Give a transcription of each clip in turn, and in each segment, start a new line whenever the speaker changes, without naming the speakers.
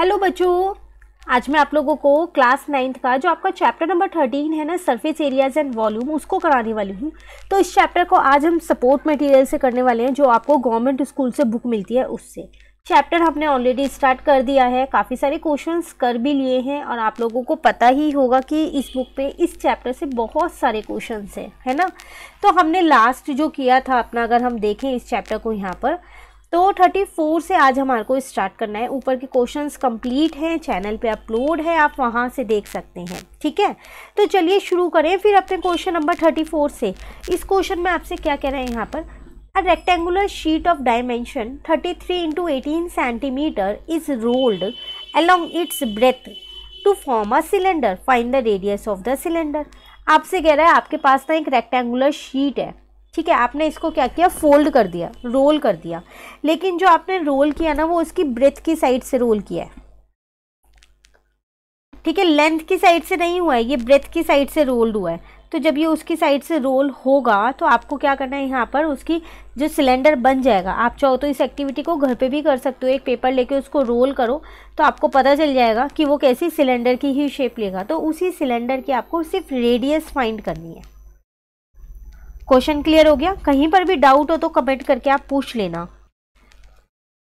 Hello बच्चों आज मैं आप लोगों को क्लास नाइन्थ का जो आपका चैप्टर नंबर थर्टीन है ना सरफेस एरियाज एंड वॉल्यूम उसको कराने वाली हूँ तो इस चैप्टर को आज हम सपोर्ट मटेरियल से करने वाले हैं जो आपको गवर्नमेंट स्कूल से बुक मिलती है उससे चैप्टर हमने ऑलरेडी स्टार्ट कर दिया है काफ़ी सारे क्वेश्चन कर भी लिए हैं और आप लोगों को पता ही होगा कि इस बुक पर इस चैप्टर से बहुत सारे क्वेश्चन हैं है ना तो हमने लास्ट जो किया था अपना अगर हम देखें इस चैप्टर को यहाँ पर तो 34 से आज हमारे को स्टार्ट करना है ऊपर के क्वेश्चंस कंप्लीट हैं चैनल पे अपलोड है आप वहाँ से देख सकते हैं ठीक है तो चलिए शुरू करें फिर अपने क्वेश्चन नंबर 34 से इस क्वेश्चन में आपसे क्या कह रहे हैं यहाँ पर a rectangular sheet of dimension 33 into eighteen centimeter is rolled along its breadth to form a cylinder fine the radius of the cylinder आपसे कह रहा है आपके पास ना एक रेक्टेंगुलर शीट है ठीक है आपने इसको क्या किया फोल्ड कर दिया रोल कर दिया लेकिन जो आपने रोल किया ना वो उसकी ब्रेथ की साइड से रोल किया है ठीक है लेंथ की साइड से नहीं हुआ है ये ब्रेथ की साइड से रोल्ड हुआ है तो जब ये उसकी साइड से रोल होगा तो आपको क्या करना है यहाँ पर उसकी जो सिलेंडर बन जाएगा आप चाहो तो इस एक्टिविटी को घर पे भी कर सकते हो एक पेपर लेके उसको रोल करो तो आपको पता चल जाएगा कि वो कैसी सिलेंडर की ही शेप लेगा तो उसी सिलेंडर की आपको सिर्फ रेडियस फाइंड करनी है क्वेश्चन क्लियर हो गया कहीं पर भी डाउट हो तो कमेंट करके आप पूछ लेना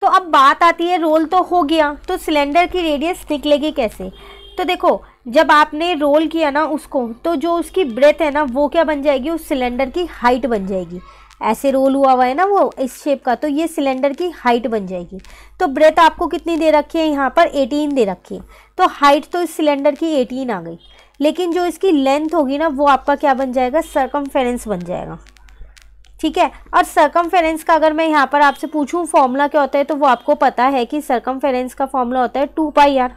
तो अब बात आती है रोल तो हो गया तो सिलेंडर की रेडियस निकलेगी कैसे तो देखो जब आपने रोल किया ना उसको तो जो उसकी ब्रेथ है ना वो क्या बन जाएगी उस सिलेंडर की हाइट बन जाएगी ऐसे रोल हुआ हुआ है ना वो इस शेप का तो ये सिलेंडर की हाइट बन जाएगी तो ब्रेथ आपको कितनी दे रखी है यहाँ पर 18 दे रखी है तो हाइट तो इस सिलेंडर की 18 आ गई लेकिन जो इसकी लेंथ होगी ना वो आपका क्या बन जाएगा सरकम बन जाएगा ठीक है और सरकम का अगर मैं यहाँ पर आपसे पूछूँ फॉर्मूला क्या होता है तो वो आपको पता है कि सरकम का फॉर्मूला होता है टू पाई आर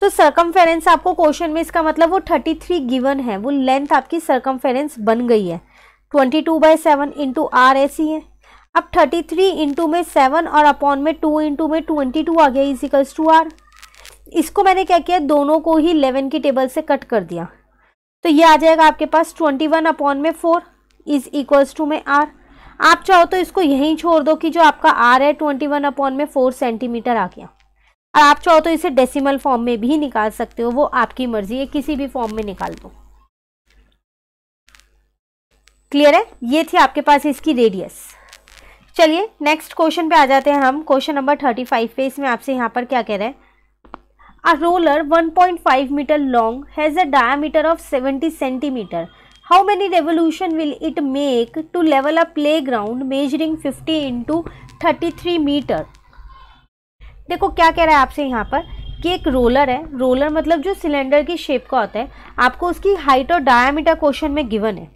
तो सरकम आपको क्वेश्चन में इसका मतलब वो थर्टी थ्री गिवन है वो लेंथ आपकी सरकम बन गई है twenty two by seven into R ऐसी है अब थर्टी थ्री इंटू में सेवन और अपॉन में टू इंटू में ट्वेंटी टू आ गया इजिकल्स टू आर इसको मैंने क्या किया दोनों को ही इलेवन की टेबल से कट कर दिया तो ये आ जाएगा आपके पास ट्वेंटी वन अपॉन में फोर इज इक्वल्स टू में आर आप चाहो तो इसको यहीं छोड़ दो कि जो आपका आर है ट्वेंटी वन अपॉन में फोर सेंटीमीटर आ गया और आप चाहो तो इसे डेसिमल फॉर्म में भी निकाल सकते हो वो आपकी मर्जी है किसी भी फॉर्म में निकाल दो क्लियर है ये थी आपके पास इसकी रेडियस चलिए नेक्स्ट क्वेश्चन पे आ जाते हैं हम क्वेश्चन नंबर थर्टी फाइव पे इसमें आपसे यहाँ पर क्या कह रहे हैं A roller 1.5 meter long has a diameter of 70 cm. How many revolution will it make to level a playground measuring 50 into 33 meter? देखो क्या कह रहा है आपसे यहाँ पर कि एक रोलर है रोलर मतलब जो सिलेंडर की शेप का होता है आपको उसकी हाइट और डायमीटर क्वेश्चन में गिवन है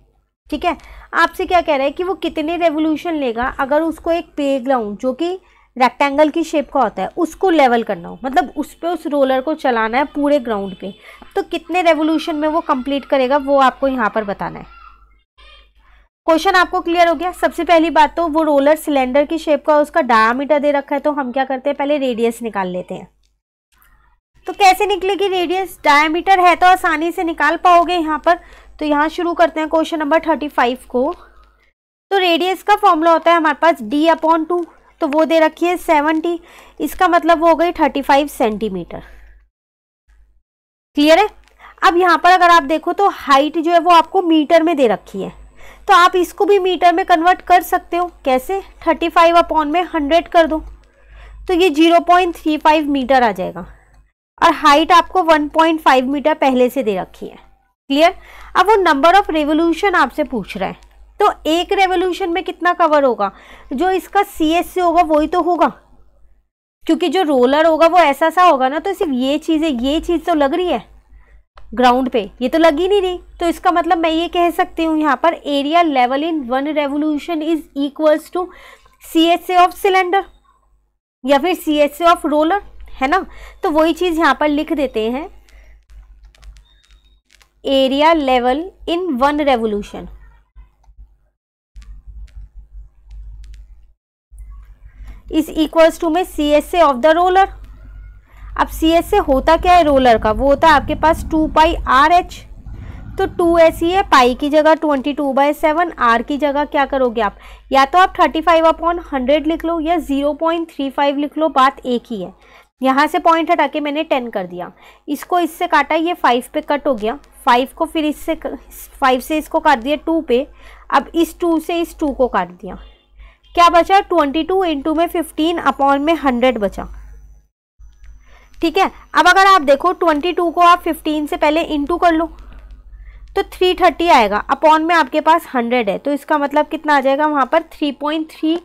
ठीक है आपसे क्या कह रहा है कि वो कितने रेवोल्यूशन लेगा अगर उसको एक प्ले ग्राउंड जो कि रेक्टेंगल की शेप का होता है उसको लेवल करना हो मतलब उस पर उस रोलर को चलाना है पूरे ग्राउंड पे तो कितने रेवोल्यूशन में वो कंप्लीट करेगा वो आपको यहाँ पर बताना है क्वेश्चन आपको क्लियर हो गया सबसे पहली बात तो वो रोलर सिलेंडर की शेप का उसका डायामीटर दे रखा है तो हम क्या करते हैं पहले रेडियस निकाल लेते हैं तो कैसे निकलेगी रेडियस डायामीटर है तो आसानी से निकाल पाओगे यहाँ पर तो यहाँ शुरू करते हैं क्वेश्चन नंबर थर्टी फाइव को तो रेडियस का फॉर्मूला होता है हमारे पास डी अपॉन टू तो वो दे रखी है सेवनटी इसका मतलब वो हो गई थर्टी फाइव सेंटीमीटर क्लियर है अब यहाँ पर अगर आप देखो तो हाइट जो है वो आपको मीटर में दे रखी है तो आप इसको भी मीटर में कन्वर्ट कर सकते हो कैसे थर्टी फाइव अपॉन में हंड्रेड कर दो तो ये zero point three five meter आ जाएगा और हाइट आपको वन पॉइंट फाइव मीटर पहले से दे रखी है क्लियर अब वो नंबर ऑफ रेवोल्यूशन आपसे पूछ रहा है तो एक रेवोल्यूशन में कितना कवर होगा जो इसका सी एस सी होगा वही तो होगा क्योंकि जो रोलर होगा वो ऐसा सा होगा ना तो सिर्फ ये चीज़ें ये चीज़ तो लग रही है ग्राउंड पे ये तो लग ही नहीं रही तो इसका मतलब मैं ये कह सकती हूँ यहाँ पर area level in one revolution is equals to C S A of cylinder या फिर C S A of roller है ना तो वही चीज़ यहाँ पर लिख देते हैं area level in one revolution is equals to में C S A of the roller अब सी एस ए होता क्या है रोलर का वो होता है आपके पास टू पाई आर एच तो टू ऐसी है पाई की जगह twenty two by seven R की जगह क्या करोगे आप या तो आप थर्टी फाइव अपॉन हंड्रेड लिख लो या ज़ीरो पॉइंट थ्री फाइव लिख लो बात एक ही है यहाँ से पॉइंट हटा के मैंने टेन कर दिया इसको इससे काटा ये फाइव पे कट हो गया फाइव को फिर इससे फाइव से इसको काट दिया टू पे अब इस टू से इस टू को काट दिया क्या बचा ट्वेंटी टू इंटू में फिफ्टीन अपॉन में हंड्रेड बचा ठीक है अब अगर आप देखो ट्वेंटी टू को आप फिफ्टीन से पहले इंटू कर लो तो थ्री थर्टी आएगा अपॉन में आपके पास हंड्रेड है तो इसका मतलब कितना आ जाएगा वहाँ पर three point three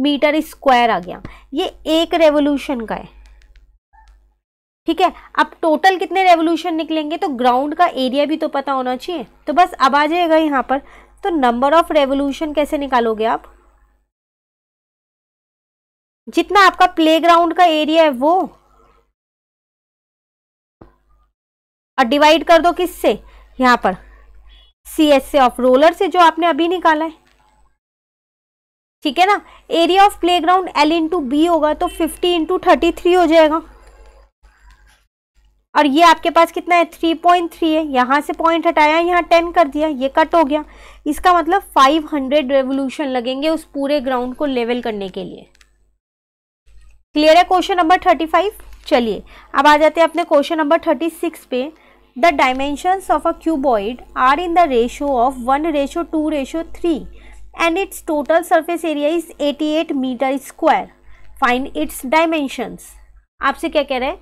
meter square आ गया ये एक रेवोल्यूशन का है ठीक है अब टोटल कितने रेवोल्यूशन निकलेंगे तो ग्राउंड का एरिया भी तो पता होना चाहिए तो बस अब आ जाएगा यहाँ पर तो नंबर ऑफ रेवोल्यूशन कैसे निकालोगे आप जितना आपका प्लेग्राउंड का एरिया है वो और डिवाइड कर दो किससे यहाँ पर सी एस से ऑफ रोलर से जो आपने अभी निकाला है ठीक है ना area of playground L into B होगा तो फिफ्टी इंटू थर्टी थ्री हो जाएगा और ये आपके पास कितना है थ्री पॉइंट थ्री है यहां से पॉइंट हटाया यहाँ टेन कर दिया ये कट हो गया इसका मतलब फाइव हंड्रेड रेवोल्यूशन लगेंगे उस पूरे ग्राउंड को लेवल करने के लिए क्लियर है क्वेश्चन नंबर थर्टी फाइव चलिए अब आ जाते हैं अपने क्वेश्चन नंबर थर्टी सिक्स पे the dimensions of a cuboid are in the ratio of one ratio two ratio three and its total surface area is eighty eight meter square find its dimensions आपसे क्या कह रहे हैं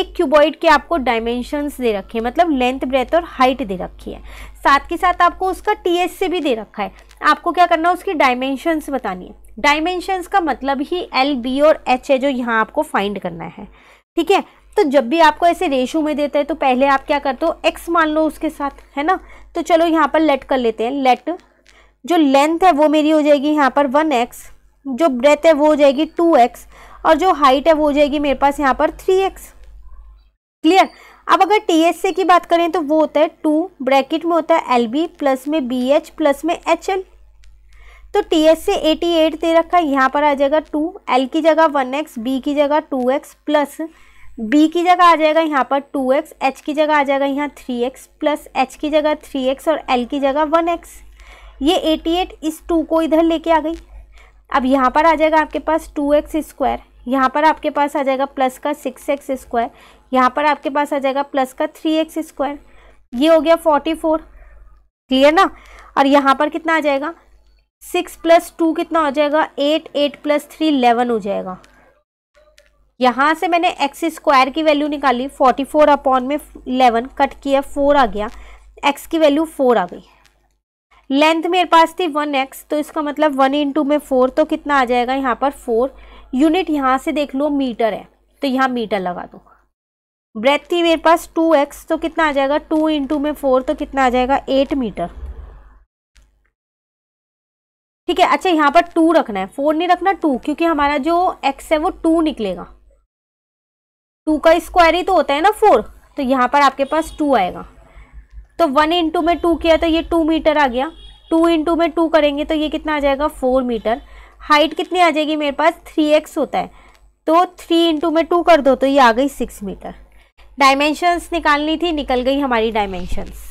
एक cuboid के आपको dimensions दे रखे हैं मतलब लेंथ ब्रेथ और हाइट दे रखी है साथ के साथ आपको उसका टी सी भी दे रखा है आपको क्या करना है उसकी डायमेंशंस बतानी है डायमेंशंस का मतलब ही एल बी और एच है जो यहाँ आपको फाइंड करना है ठीक है तो जब भी आपको ऐसे रेशो में देता है तो पहले आप क्या करते हो एक्स मान लो उसके साथ है ना तो चलो यहाँ पर लेट कर लेते हैं लेट जो लेंथ है वो मेरी हो जाएगी यहाँ पर वन एक्स जो ब्रेथ है वो हो जाएगी टू एक्स और जो हाइट है वो हो जाएगी मेरे पास यहाँ पर थ्री एक्स क्लियर अब अगर टी एस सी की बात करें तो वो होता है टू ब्रैकेट में होता है एल बी प्लस में बी एच प्लस में एच एल तो टी एस से एटी एट दे रखा है यहाँ पर आ जाएगा टू एल की जगह वन एक्स बी की जगह टू एक्स प्लस बी की जगह आ जाएगा यहाँ पर टू एक्स एच की जगह आ जाएगा यहाँ थ्री एक्स प्लस एच की जगह थ्री एक्स और एल की जगह वन एक्स ये एटी एट इस टू को इधर लेके आ गई अब यहाँ पर आ जाएगा आपके पास टू एक्स स्क्वायर यहाँ पर आपके पास आ जाएगा प्लस का सिक्स एक्स स्क्वायर यहाँ पर आपके पास आ जाएगा प्लस का थ्री एक्स स्क्वायर ये हो गया फोर्टी फोर क्लियर ना और यहाँ पर कितना आ जाएगा सिक्स प्लस टू कितना हो जाएगा eight eight plus three eleven हो जाएगा यहाँ से मैंने एक्स स्क्वायर की वैल्यू निकाली फोर्टी फोर अपॉन में इलेवन कट किया फोर आ गया एक्स की वैल्यू फोर आ गई लेंथ मेरे पास थी वन एक्स तो इसका मतलब वन इंटू में फोर तो कितना आ जाएगा यहाँ पर फोर यूनिट यहाँ से देख लो मीटर है तो यहाँ मीटर लगा दो ब्रेथ थी मेरे पास टू एक्स तो कितना आ जाएगा टू इंटू में फोर तो कितना आ जाएगा एट मीटर ठीक है अच्छा यहाँ पर टू रखना है फोर नहीं रखना टू क्योंकि हमारा जो एक्स है वो टू निकलेगा टू का स्क्वायर ही तो होता है ना फोर तो यहाँ पर आपके पास टू आएगा तो वन इंटू में टू किया तो ये टू मीटर आ गया टू इंटू में टू करेंगे तो ये कितना आ जाएगा फोर मीटर हाइट कितनी आ जाएगी मेरे पास थ्री एक्स होता है तो थ्री इंटू में टू कर दो तो ये आ गई सिक्स मीटर डायमेंशंस निकालनी थी निकल गई हमारी डायमेंशंस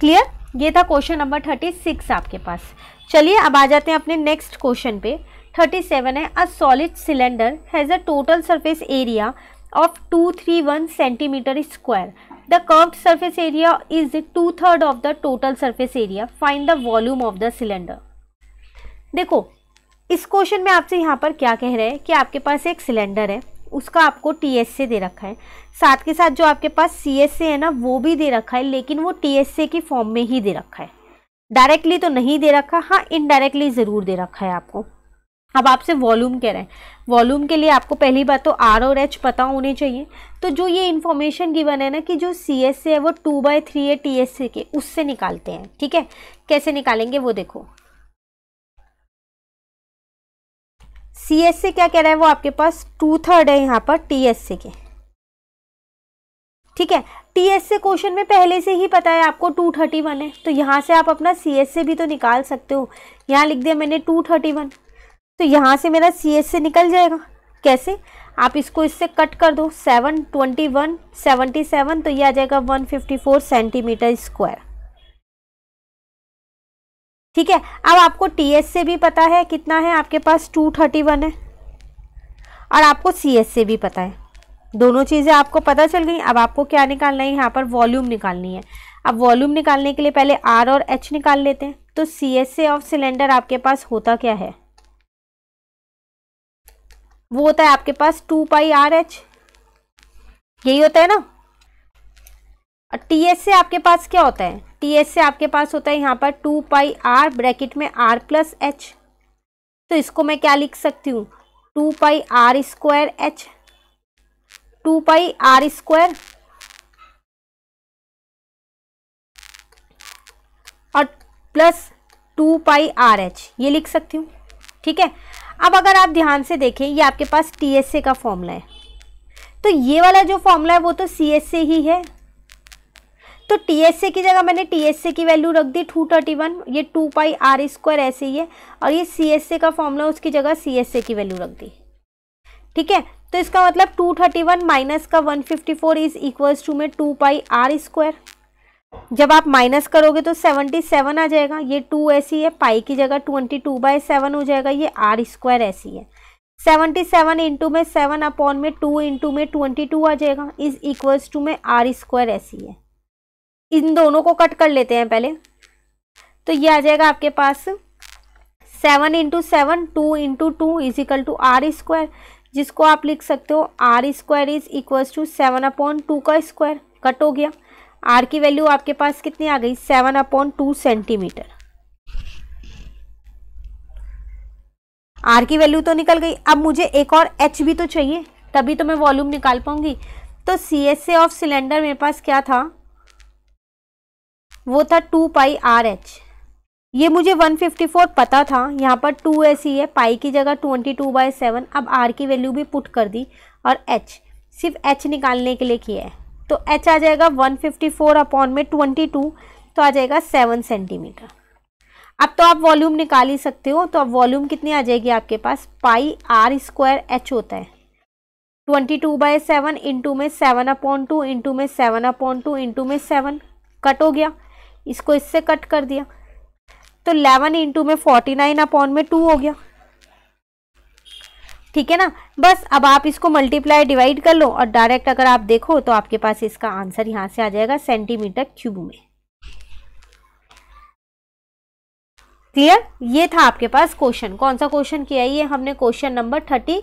क्लियर ये था क्वेश्चन नंबर थर्टी सिक्स आपके पास चलिए अब आ जाते हैं अपने नेक्स्ट क्वेश्चन पे 37 है a solid cylinder has a total surface area of 231 centimeter square the curved surface area is two third of the total surface area fine the volume of the cylinder देखो इस question में आपसे यहाँ पर क्या कह रहे हैं कि आपके पास एक सिलेंडर है उसका आपको टी एस से दे रखा है साथ के साथ जो आपके पास सी एस से है ना वो भी दे रखा है लेकिन वो टी एस से की फॉर्म में ही दे रखा है डायरेक्टली तो नहीं दे रखा हाँ इनडायरेक्टली ज़रूर दे रखा है आपको अब आपसे वॉल्यूम कह रहे हैं वॉल्यूम के लिए आपको पहली बात तो आर और एच पता होने चाहिए तो जो ये इन्फॉर्मेशन गिवन है ना कि जो सी एस है वो टू बाई थ्री है टी एस के उससे निकालते हैं ठीक है कैसे निकालेंगे वो देखो सी एस से क्या कह रहा है वो आपके पास टू थर्ड है यहाँ पर टी एस से के ठीक है टी एस से क्वेश्चन में पहले से ही पता है आपको टू थर्टी वन है तो यहाँ से आप अपना सी एस से भी तो निकाल सकते हो यहाँ लिख दिया मैंने टू थर्टी वन तो यहाँ से मेरा सी एस से निकल जाएगा कैसे आप इसको इससे कट कर दो seven twenty one seventy seven तो ये आ जाएगा one fifty four centimeter square ठीक है अब आपको टी एस से भी पता है कितना है आपके पास टू थर्टी वन है और आपको सी एस से भी पता है दोनों चीज़ें आपको पता चल गई अब आपको क्या निकालना है यहाँ पर वॉल्यूम निकालनी है अब वॉल्यूम निकालने के लिए पहले आर और एच निकाल लेते हैं तो सी एस ऑफ सिलेंडर आपके पास होता क्या है वो होता है आपके पास टू पाई आर एच यही होता है ना और टी एस से आपके पास क्या होता है टी एस से आपके पास होता है यहाँ पर टू पाई आर ब्रैकेट में आर प्लस एच तो इसको मैं क्या लिख सकती हूँ two pi R square H two pi R square और plus two pi R H ये लिख सकती हूँ ठीक है अब अगर आप ध्यान से देखें ये आपके पास टी एस ए का फॉर्मूला है तो ये वाला जो फॉर्मूला है वो तो सी एस ए ही है तो टी एस ए की जगह मैंने टी एस ए की वैल्यू रख दी टू थर्टी वन ये टू पाई आर स्क्वायर ऐसे ही है और ये सी एस ए का फॉर्मूला उसकी जगह सी एस ए की वैल्यू रख दी ठीक है तो इसका मतलब 231 थर्टी वन माइनस का 154 fifty four is equals to में टू पाई आर स्क्वायर जब आप माइनस करोगे तो 77 आ जाएगा ये टू ऐसी है पाई की जगह 22 टू बाई सेवन हो जाएगा ये आर स्क्वायर ऐसी है 77 सेवन इंटू में सेवन अपॉन में टू इंटू में 22 आ जाएगा इज इक्वल्स टू में आर स्क्वायर ऐसी है इन दोनों को कट कर लेते हैं पहले तो ये आ जाएगा आपके पास seven into seven two into two is equal to R square जिसको आप लिख सकते हो R square is equal to seven upon two का स्क्वायर कट हो गया आर की वैल्यू आपके पास कितनी आ गई seven upon two centimeter R की वैल्यू तो निकल गई अब मुझे एक और एच भी तो चाहिए तभी तो मैं वॉल्यूम निकाल पाऊंगी तो C S A of cylinder मेरे पास क्या था वो था टू पाई आर एच ये मुझे 154 पता था यहाँ पर टू ऐसी है पाई की जगह 22 टू बाई सेवन अब आर की वैल्यू भी पुट कर दी और एच सिर्फ एच निकालने के लिए किया है तो एच आ जाएगा 154 अपॉन में 22 तो आ जाएगा 7 सेंटीमीटर अब तो आप वॉल्यूम निकाल ही सकते हो तो अब वॉल्यूम कितनी आ जाएगी आपके पास पाई आर स्क्वायर एच होता है twenty two by seven into में सेवन अपॉन टू इंटू में सेवन अपॉन टू इंटू में सेवन कट हो गया इसको इससे कट कर दिया तो इलेवन इंटू में फोर्टी नाइन अपॉन में टू हो गया ठीक है ना बस अब आप इसको मल्टीप्लाई डिवाइड कर लो और डायरेक्ट अगर आप देखो तो आपके पास इसका आंसर यहाँ से आ जाएगा सेंटीमीटर क्यूब में क्लियर ये था आपके पास क्वेश्चन कौन सा क्वेश्चन किया ये हमने क्वेश्चन नंबर थर्टी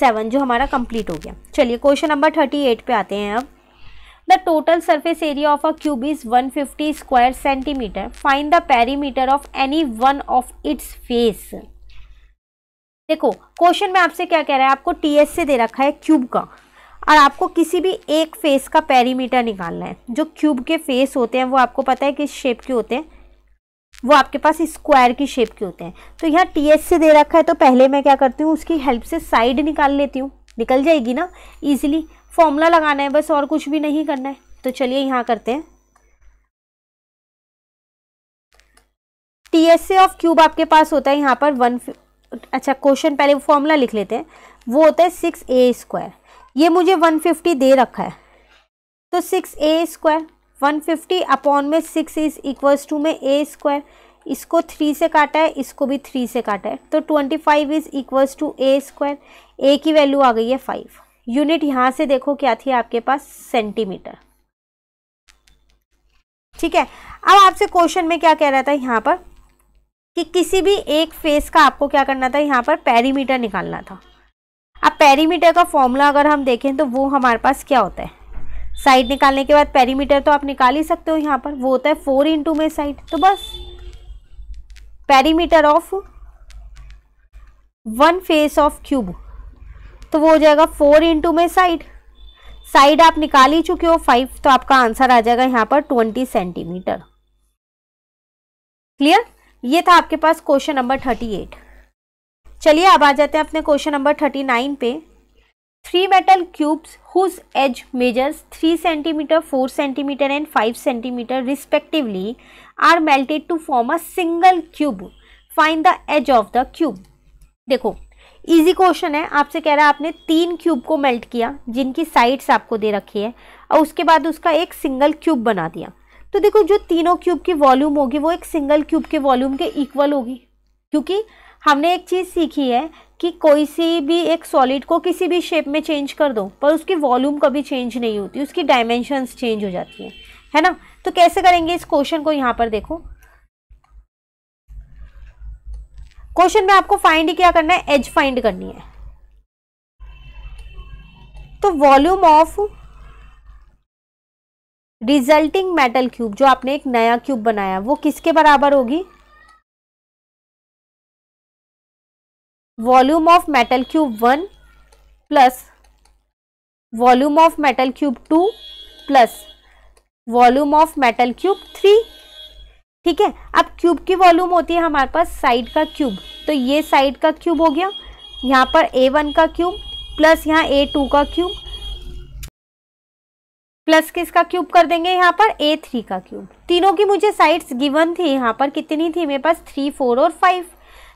सेवन जो हमारा कंप्लीट हो गया चलिए क्वेश्चन नंबर थर्टी एट पे आते हैं अब the total surface area of a is one 150 square centimeter find the perimeter of any one of its face देखो क्वेश्चन में आपसे क्या कह रहा है आपको टी से दे रखा है क्यूब का और आपको किसी भी एक फेस का पेरीमीटर निकालना है जो क्यूब के फेस होते हैं वो आपको पता है किस शेप के होते हैं वो आपके पास स्क्वायर की शेप के होते हैं तो यहाँ टी एस से दे रखा है तो पहले मैं क्या करती हूँ उसकी हेल्प से साइड निकाल लेती हूँ निकल जाएगी ना ईजिली फॉर्मूला लगाना है बस और कुछ भी नहीं करना है तो चलिए यहाँ करते हैं T S A of cube आपके पास होता है यहाँ पर वन अच्छा क्वेश्चन पहले फॉर्मूला लिख लेते हैं वो होता है सिक्स ए स्क्वायर ये मुझे वन फिफ्टी दे रखा है तो six A square one fifty upon में सिक्स इज इक्वल्स टू में ए स्क्वायर इसको थ्री से काटा है इसको भी थ्री से काटा है तो twenty five is equals to A square A की वैल्यू आ गई है फाइव यूनिट यहां से देखो क्या थी आपके पास सेंटीमीटर ठीक है अब आपसे क्वेश्चन में क्या कह रहा था यहां पर कि किसी भी एक फेस का आपको क्या करना था यहां पर पेरीमीटर निकालना था अब पेरीमीटर का फॉर्मूला अगर हम देखें तो वो हमारे पास क्या होता है साइड निकालने के बाद पेरीमीटर तो आप निकाल ही सकते हो यहां पर वो होता है फोर इंटू में साइड तो बस perimeter of one face of cube तो वो हो जाएगा फोर इंटू में साइड साइड आप निकाल ही चुके हो फाइव तो आपका आंसर आ जाएगा यहाँ पर ट्वेंटी सेंटीमीटर क्लियर ये था आपके पास क्वेश्चन नंबर थर्टी एट चलिए अब आ जाते हैं अपने क्वेश्चन नंबर थर्टी नाइन पे three metal cubes whose edge measures three centimeter four centimeter and five centimeter respectively are melted to form a single cube find the edge of the cube देखो easy question है आपसे कह रहा है आपने तीन cube को मेल्ट किया जिनकी साइड्स आपको दे रखी है और उसके बाद उसका एक सिंगल क्यूब बना दिया तो देखो जो तीनों क्यूब की वॉल्यूम होगी वो एक सिंगल क्यूब के वॉल्यूम के इक्वल होगी क्योंकि हमने एक चीज़ सीखी है कि कोई सी भी एक सॉलिड को किसी भी शेप में चेंज कर दो पर उसकी वॉल्यूम कभी चेंज नहीं होती उसकी डायमेंशंस चेंज हो जाती हैं है ना तो कैसे करेंगे इस क्वेश्चन को यहाँ पर देखो क्वेश्चन में आपको फाइंड क्या करना है एज फाइंड करनी है तो volume of resulting metal cube जो आपने एक नया क्यूब बनाया वो किसके बराबर होगी volume of metal cube one plus volume of metal cube two plus volume of metal cube three ठीक है अब क्यूब की वॉल्यूम होती है हमारे पास साइड का क्यूब तो ये साइड का क्यूब हो गया यहाँ पर ए वन का क्यूब प्लस यहाँ ए टू का क्यूब प्लस किसका क्यूब कर देंगे यहाँ पर ए थ्री का क्यूब तीनों की मुझे साइड्स गिवन थी यहाँ पर कितनी थी मेरे पास थ्री फोर और फाइव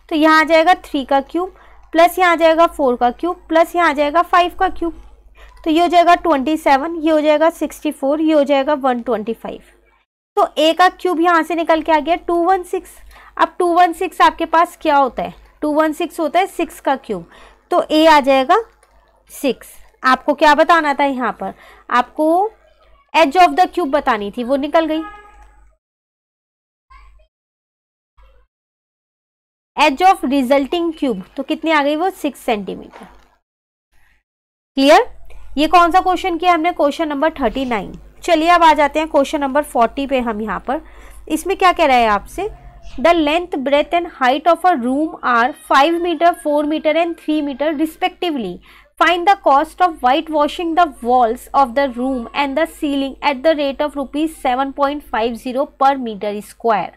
तो यहाँ आ जाएगा थ्री का क्यूब प्लस यहाँ आ जाएगा फोर का क्यूब प्लस यहाँ आ जाएगा फाइव का क्यूब तो ये हो जाएगा ट्वेंटी सेवन ये हो जाएगा सिक्सटी फोर ये हो जाएगा वन ट्वेंटी फाइव तो ए का क्यूब यहाँ से निकल के आ गया टू वन सिक्स अब टू वन सिक्स आपके पास क्या होता है टू वन सिक्स होता है सिक्स का क्यूब तो ए आ जाएगा सिक्स आपको क्या बताना था यहाँ पर आपको एज ऑफ द क्यूब बतानी थी वो निकल गई एज ऑफ रिजल्टिंग क्यूब तो कितनी आ गई वो सिक्स सेंटीमीटर क्लियर ये कौन सा क्वेश्चन किया हमने क्वेश्चन नंबर थर्टी नाइन चलिए अब आ जाते हैं क्वेश्चन नंबर फोर्टी पे हम यहाँ पर इसमें क्या कह रहा है आपसे the length breadth and height of a room are five meter four meter and three meter respectively find the of white washing the walls of the room and the ceiling at the rate of rupees seven point five zero per meter square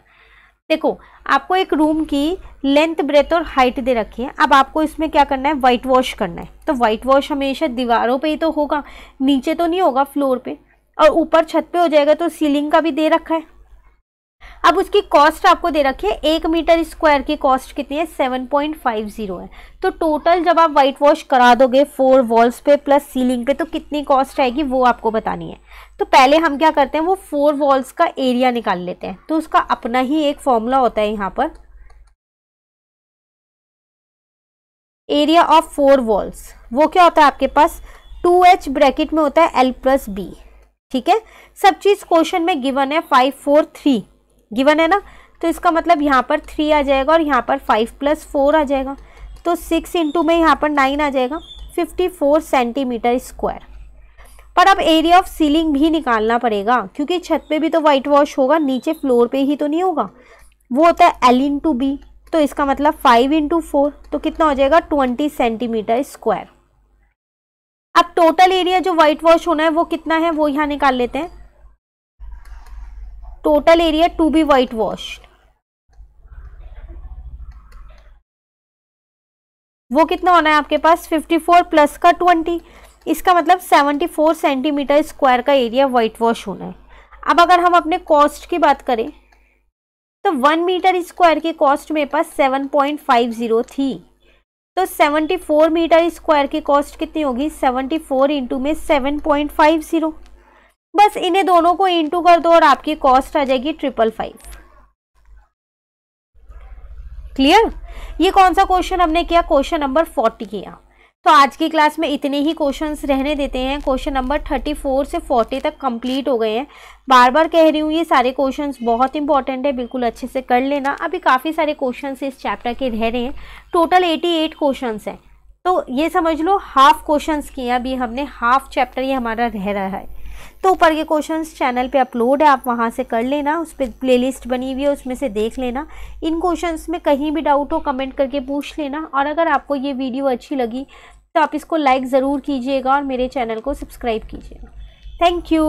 देखो आपको एक room की length breadth और height दे रखी है अब आपको इसमें क्या करना है वाइट वॉश करना है तो वाइट वॉश हमेशा दीवारों पे ही तो होगा नीचे तो नहीं होगा फ्लोर पे और ऊपर छत पे हो जाएगा तो सीलिंग का भी दे रखा है अब उसकी कॉस्ट आपको दे रखी है एक मीटर स्क्वायर की कॉस्ट कितनी है सेवन पॉइंट फाइव जीरो है तो टोटल जब आप वाइट वॉश करा दोगे फोर वॉल्स पे प्लस सीलिंग पे तो कितनी कॉस्ट आएगी वो आपको बतानी है तो पहले हम क्या करते हैं वो फोर वॉल्स का एरिया निकाल लेते हैं तो उसका अपना ही एक फॉर्मूला होता है यहाँ पर एरिया ऑफ फोर वॉल्स वो क्या होता है आपके पास टू एच ब्रैकेट में होता है एल प्लस बी ठीक है सब चीज़ क्वेश्चन में गिवन है फाइव फोर थ्री गिवन है ना तो इसका मतलब यहाँ पर थ्री आ जाएगा और यहाँ पर फाइव प्लस फोर आ जाएगा तो सिक्स इंटू में यहाँ पर नाइन आ जाएगा फिफ्टी फोर सेंटीमीटर स्क्वायर पर अब एरिया ऑफ सीलिंग भी निकालना पड़ेगा क्योंकि छत पे भी तो वाइट वॉश होगा नीचे फ्लोर पे ही तो नहीं होगा वो होता है एल इंटू बी तो इसका मतलब फाइव इंटू फोर तो कितना हो जाएगा ट्वेंटी सेंटीमीटर स्क्वायर अब टोटल एरिया जो व्हाइट वॉश होना है वो कितना है वो यहां निकाल लेते हैं total area to be white wash वो कितना होना है आपके पास 54 प्लस का 20 इसका मतलब 74 सेंटीमीटर स्क्वायर का एरिया वाइट वॉश होना है अब अगर हम अपने कॉस्ट की बात करें तो वन मीटर स्क्वायर की कॉस्ट मेरे पास 7.50 थी तो 74 मीटर स्क्वायर की कॉस्ट कितनी होगी 74 फोर इंटू में सेवन पॉइंट फाइव ज़ीरो बस इन्हें दोनों को इंटू कर दो और आपकी कॉस्ट आ जाएगी ट्रिपल फाइव क्लियर ये कौन सा क्वेश्चन हमने किया क्वेश्चन नंबर फोर्टी किया तो आज की क्लास में इतने ही क्वेश्चंस रहने देते हैं क्वेश्चन नंबर थर्टी फोर से फोर्टी तक कंप्लीट हो गए हैं बार बार कह रही हूँ ये सारे क्वेश्चंस बहुत इंपॉर्टेंट है बिल्कुल अच्छे से कर लेना अभी काफ़ी सारे क्वेश्चंस इस चैप्टर के रह रहे हैं टोटल एटी एट क्वेश्चन हैं तो ये समझ लो हाफ क्वेश्चन किए अभी हमने हाफ चैप्टर ये हमारा रह रहा है तो ऊपर के क्वेश्चंस चैनल पे अपलोड है आप वहाँ से कर लेना उस पर प्ले बनी हुई है उसमें से देख लेना इन क्वेश्चंस में कहीं भी डाउट हो कमेंट करके पूछ लेना और अगर आपको ये वीडियो अच्छी लगी तो आप इसको लाइक ज़रूर कीजिएगा और मेरे चैनल को सब्सक्राइब कीजिएगा थैंक यू